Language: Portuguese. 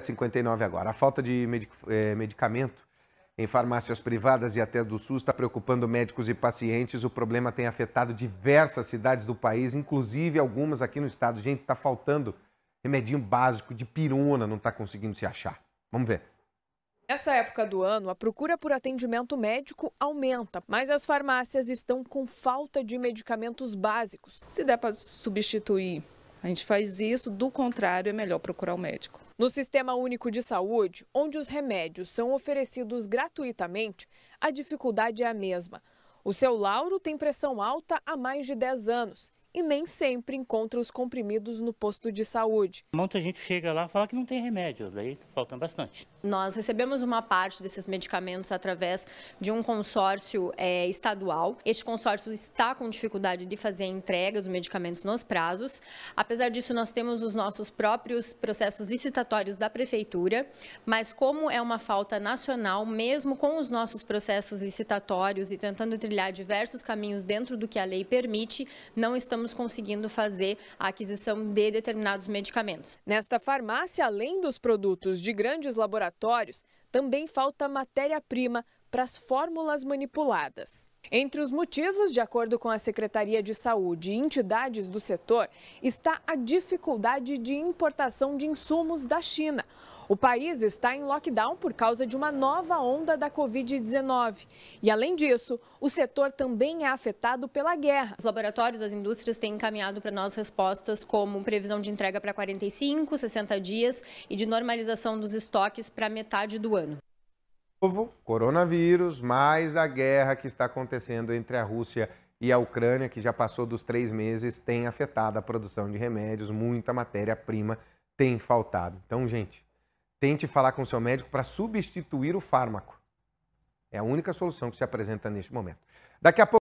7,59 agora. A falta de medic eh, medicamento em farmácias privadas e até do SUS está preocupando médicos e pacientes. O problema tem afetado diversas cidades do país, inclusive algumas aqui no estado. Gente, está faltando remedinho básico de pirona, não está conseguindo se achar. Vamos ver. Nessa época do ano, a procura por atendimento médico aumenta, mas as farmácias estão com falta de medicamentos básicos. Se der para substituir a gente faz isso, do contrário, é melhor procurar o um médico. No Sistema Único de Saúde, onde os remédios são oferecidos gratuitamente, a dificuldade é a mesma. O seu Lauro tem pressão alta há mais de 10 anos e nem sempre encontra os comprimidos no posto de saúde. Muita gente chega lá e fala que não tem remédio, daí faltam bastante. Nós recebemos uma parte desses medicamentos através de um consórcio é, estadual. Este consórcio está com dificuldade de fazer a entrega dos medicamentos nos prazos. Apesar disso, nós temos os nossos próprios processos licitatórios da Prefeitura, mas como é uma falta nacional, mesmo com os nossos processos licitatórios e tentando trilhar diversos caminhos dentro do que a lei permite, não estamos estamos conseguindo fazer a aquisição de determinados medicamentos. Nesta farmácia, além dos produtos de grandes laboratórios, também falta matéria-prima para as fórmulas manipuladas. Entre os motivos, de acordo com a Secretaria de Saúde e entidades do setor, está a dificuldade de importação de insumos da China. O país está em lockdown por causa de uma nova onda da Covid-19. E, além disso, o setor também é afetado pela guerra. Os laboratórios, as indústrias têm encaminhado para nós respostas como previsão de entrega para 45, 60 dias e de normalização dos estoques para metade do ano. Novo coronavírus, mais a guerra que está acontecendo entre a Rússia e a Ucrânia, que já passou dos três meses, tem afetado a produção de remédios, muita matéria-prima tem faltado. Então, gente, Tente falar com o seu médico para substituir o fármaco. É a única solução que se apresenta neste momento. Daqui a pouco